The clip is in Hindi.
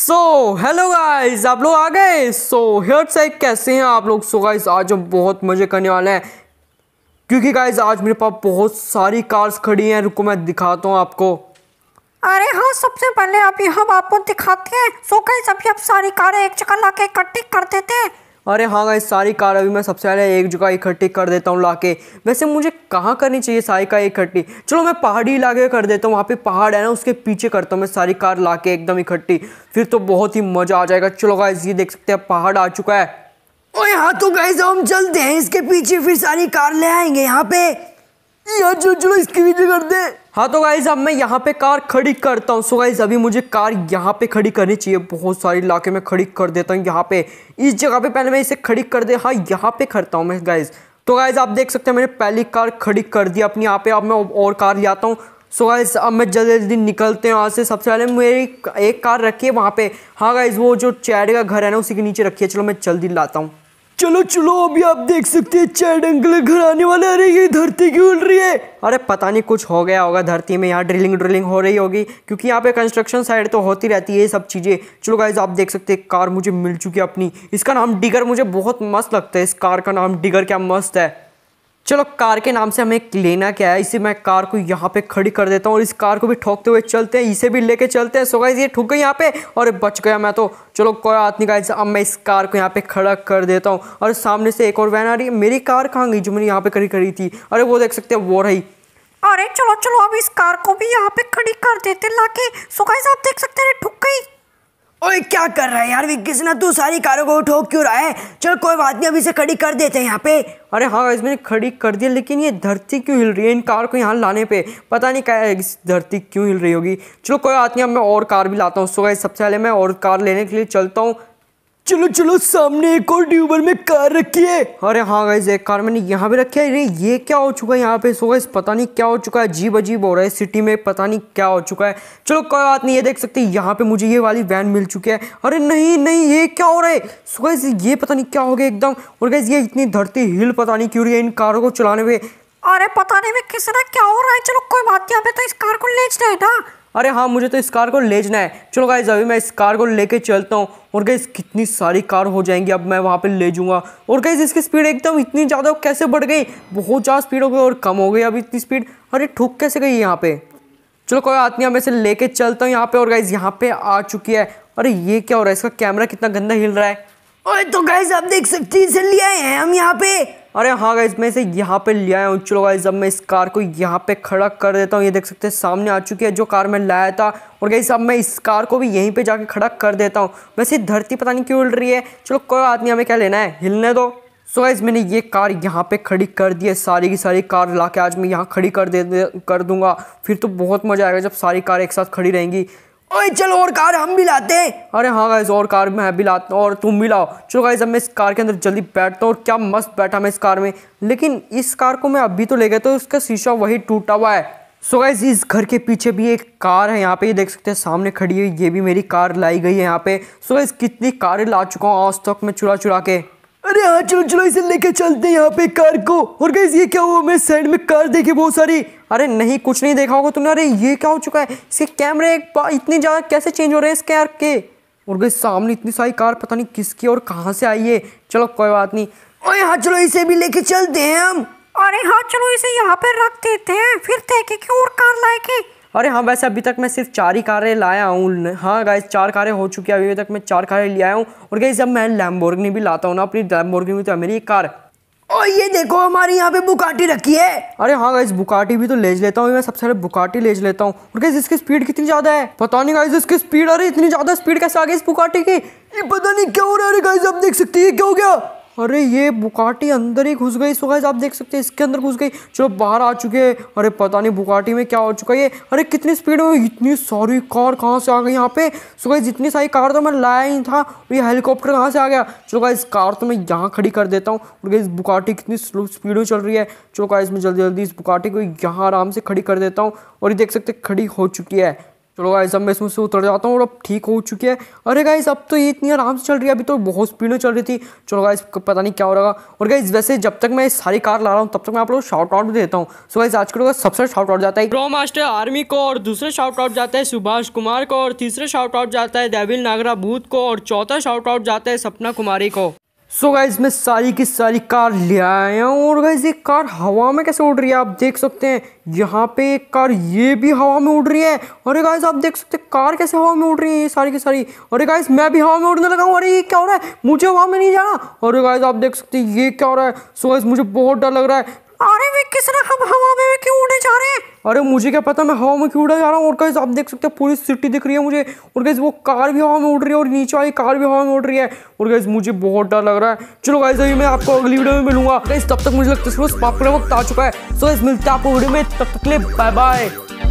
सो हेलो गाइस आप लोग आ गए सो हेयर साइड कैसे हैं आप लोग सो so, गाइस आज हम बहुत मज़े करने वाले हैं क्योंकि गाइस आज मेरे पास बहुत सारी कार्स खड़ी हैं रुको मैं दिखाता हूँ आपको अरे हाँ सबसे पहले अभी हम आपको दिखाते हैं सो so, गाइस अभी आप सारी कारें एक चक्कर लाके इकट्ठी कर देते हैं अरे हाँ गाइस सारी कार अभी मैं सबसे पहले एक जगह इकट्ठी कर देता हूँ लाके वैसे मुझे कहाँ करनी चाहिए सारी कार इकट्ठी चलो मैं पहाड़ी इलाके कर देता हूँ वहाँ पे पहाड़ है ना उसके पीछे करता हूँ मैं सारी कार ला एकदम इकट्ठी फिर तो बहुत ही मज़ा आ जाएगा चलो गाइस ये देख सकते हैं पहाड़ आ चुका है और यहाँ तो गाइस हम चलते हैं इसके पीछे फिर सारी कार ले आएंगे यहाँ पे यार जो इसकी कर दे हाँ तो गाइज अब मैं यहाँ पे कार खड़ी करता हूँ सो गाइज अभी मुझे कार यहाँ पे खड़ी करनी चाहिए बहुत सारे इलाके में खड़ी कर देता हूँ यहाँ पे इस जगह पे पहले मैं इसे खड़ी कर दे हाँ यहाँ पे खड़ता हूँ मैं गाइज तो गाइज आप देख सकते हैं मैंने पहली कार खड़ी कर दी अपने यहाँ पे अब मैं और कार ले आता हूँ सो गाइज अब मैं जल्दी जल्दी निकलते हैं यहाँ से सबसे पहले मेरी एक कार रखी है वहाँ पे हाँ गाइज वो जो चैड का घर है ना उसी के नीचे रखी है चलो मैं जल्दी लाता हूँ चलो चलो अभी आप देख सकते हैं चैड अंकल घर आने वाले अरे ये धरती की उल रही है अरे पता नहीं कुछ हो गया होगा धरती में यहाँ ड्रिलिंग ड्रिलिंग हो रही होगी क्योंकि यहाँ पे कंस्ट्रक्शन साइड तो होती रहती है ये सब चीज़ें चलो गाइज आप देख सकते हैं कार मुझे मिल चुकी है अपनी इसका नाम डिगर मुझे बहुत मस्त लगता है इस कार का नाम डिगर क्या मस्त है चलो कार के नाम से हमें लेना क्या है इसे मैं कार को यहाँ पे खड़ी कर देता हूँ और इस कार को भी ठोकते हुए चलते हैं इसे भी लेके चलते हैं सो गाइज ये ठुक गई यहाँ पे और बच गया मैं तो चलो कोई बात नहीं गाइज अब मैं इस कार को यहाँ पे खड़ा कर देता हूँ और सामने से एक और वैन आ रही है मेरी कार कहाँ गई जो मैंने यहाँ पे खड़ी करी थी अरे वो देख सकते हैं वो रही अरे चलो चलो अब इस कार को भी यहाँ पे खड़ी कर देते लाके सो गाइज आप देख सकते हैं ठुक गई ओए क्या कर रहा है यार विकिस ना तू सारी कारों को ठोक क्यों रहा है चल कोई बात नहीं अभी से खड़ी कर देते हैं यहाँ पे अरे हाँ मैंने खड़ी कर दिया लेकिन ये धरती क्यों हिल रही है इन कार को यहाँ लाने पे पता नहीं क्या इस धरती क्यों हिल रही होगी चलो कोई बात नहीं अब मैं और कार भी लाता हूँ सो सबसे पहले मैं और कार लेने के लिए चलता हूँ चलो चलो सामने एक और ट्यूबर में कार रखी है अरे हाँ गाइज एक कार मैंने यहाँ पे रखी है अरे ये क्या हो चुका है यहाँ पे सो गाइज पता नहीं क्या हो चुका है अजीब अजीब हो रहा है सिटी में पता नहीं क्या हो चुका है चलो कोई बात नहीं ये देख सकते यहाँ पे मुझे ये वाली वैन मिल चुकी है अरे नहीं नहीं ये क्या हो रहा है सो गाइज ये पता नहीं क्या हो गया एकदम और गाइज ये इतनी धरती हिल पता नहीं क्यों रही है इन कारों को चलाने में अरे पता नहीं में किस तरह क्या हो रहा है चलो कोई बात नहीं यहाँ पे तो इस कार को ले जाए ना अरे हाँ मुझे तो इस कार को ले जाना है चलो गाइज अभी मैं इस कार को लेके चलता हूँ और गाइज कितनी सारी कार हो जाएंगी अब मैं वहाँ पे ले जाऊँगा और गाइज इसकी स्पीड एकदम इतनी ज़्यादा कैसे बढ़ गई बहुत ज़्यादा स्पीड हो गई और कम हो गई अभी इतनी स्पीड अरे ठुक कैसे गई यहाँ पे चलो कोई बात नहीं अब इसे लेके चलता हूँ यहाँ पे और गाइज यहाँ पे आ चुकी है अरे ये क्या हो रहा है इसका कैमरा कितना गंदा हिल रहा है अरे तो गाइज आप देख सकते हैं इसे ले आए हैं हम यहाँ पे अरे हाँ गाइज मैं इसे यहाँ पे ले आया हूँ चलो गाइज अब मैं इस कार को यहाँ पे खड़ा कर देता हूँ ये देख सकते हैं सामने आ चुकी है जो कार मैं लाया था और गाइज अब मैं इस कार को भी यहीं पे जाके खड़ा कर देता हूँ वैसे धरती पता नहीं क्यों उड़ रही है चलो कोई बात नहीं हमें क्या लेना है हिलने दो सो गाइज़ मैंने ये कार यहाँ पे खड़ी कर दी है सारी की सारी कार ला के आज मैं यहाँ खड़ी कर दे कर दूंगा फिर तो बहुत मज़ा आएगा जब सारी कार एक साथ खड़ी रहेंगी ओए चलो और कार हम भी लाते हैं अरे हाँ गाइज और कार मैं भी लाता हूँ और तुम भी लाओ चलो गाइज अब मैं इस कार के अंदर जल्दी बैठता हूँ और क्या मस्त बैठा मैं इस कार में लेकिन इस कार को मैं अभी तो ले गया तो उसका शीशा वही टूटा हुआ है सो so गाइज इस घर के पीछे भी एक कार है यहाँ पे ये देख सकते हैं सामने खड़ी है ये भी मेरी कार लाई गई है यहाँ पे सो so गाइज कितनी कारें ला चुका हूँ आज तक मैं चुरा चुरा के अरे हाँ चलो चलो इसे लेके चलते हैं यहाँ पे कार को और गई ये क्या हुआ मैं साइड में कार देखी बहुत सारी अरे नहीं कुछ नहीं देखा होगा तुमने अरे ये क्या हो चुका है इसके कैमरे इतने ज़्यादा कैसे चेंज हो रहे हैं इस कैर के और गई सामने इतनी सारी कार पता नहीं किसकी और कहाँ से आई है चलो कोई बात नहीं अरे हाँ चलो इसे भी लेके चलते हैं हम अरे हाँ चलो इसे यहाँ पर रख देते हैं फिर देखे क्यों और कार लाए अरे हाँ वैसे अभी तक मैं सिर्फ चार ही कारें लाया हूँ हाँ गाइस चार कारें हो चुकी है अभी तक मैं चार कारें ले आया हूँ और गाइज जब मैं लैम्बोर्गनी भी लाता हूँ ना अपनी लैम्बोर्गनी तो है मेरी एक कार और ये देखो हमारी यहाँ पे बुकाटी रखी है अरे हाँ गाइज बुकाटी भी तो ले लेता हूँ मैं सबसे पहले बुकाटी ले लेता हूँ और गाइज इसकी स्पीड कितनी ज्यादा है पता नहीं गाइज इसकी स्पीड अरे इतनी ज्यादा स्पीड कैसे आ गई इस बुकाटी की ये पता नहीं क्या हो रहा है गाइज आप देख सकते हैं क्या हो गया अरे ये बुकाटी अंदर ही घुस गई सुगैज आप देख सकते हैं इसके अंदर घुस गई चलो बाहर आ चुके हैं अरे पता नहीं बुकाटी में क्या हो चुका है अरे कितनी स्पीड में इतनी सारी कार कहाँ से आ गई यहाँ पे सुगैज जितनी सारी कार तो मैं लाया ही था ये हेलीकॉप्टर कहाँ से आ गया चलो इस कार तो मैं यहाँ खड़ी कर देता हूँ और गाइज बुकाटी कितनी स्लो स्पीड में चल रही है चलो इसमें जल्दी जल्दी इस बुकाटी को यहाँ आराम से खड़ी कर देता हूँ और ये देख सकते खड़ी हो चुकी है चलो गाइस अब मैं इसमें से उतर जाता हूँ और अब ठीक हो चुकी है अरे गाइस अब तो ये इतनी आराम से चल रही है अभी तो बहुत स्पीड में चल रही थी चलो गाइस पता नहीं क्या हो रहा और गाइस वैसे जब तक मैं सारी कार ला रहा हूँ तब तक मैं आप लोग शॉर्ट आउट भी देता हूँ सो गाइस आज का सबसे शॉर्ट आउट जाता है प्रो मास्टर आर्मी को और दूसरे शॉर्ट आउट जाता है सुभाष कुमार को और तीसरे शॉर्ट आउट जाता है देविल नागरा भूत को और चौथा शॉर्ट आउट जाता है सपना कुमारी को सो so गाइज मैं सारी की सारी कार ले आया हूँ और गाइज ये कार हवा में कैसे उड़ रही है आप देख सकते हैं यहाँ पे एक कार ये भी हवा में उड़ रही है और गाइज आप देख सकते हैं कार कैसे हवा में उड़ रही है ये सारी की सारी और गाइज मैं भी हवा में उड़ने लगा हूँ अरे ये क्या हो रहा है मुझे हवा में नहीं जाना और गाइज आप देख सकते हैं ये क्या हो रहा है सो so गाइज मुझे बहुत डर लग रहा है अरे मैं किस रकम हवा अरे मुझे क्या पता मैं हवा में क्यों उड़ा जा रहा हूँ और कैसे आप देख सकते हो पूरी सिटी दिख रही है मुझे और कैसे वो कार भी हवा में उड़ रही है और नीचे वाली कार भी हवा में उड़ रही है और कैसे मुझे बहुत डर लग रहा है चलो गाइस अभी मैं आपको अगली वीडियो में मिलूंगा तब तक मुझे लगता है वक्त आ चुका है सो इस मिलता है आपको वीडियो में तब तक ले बाय बाय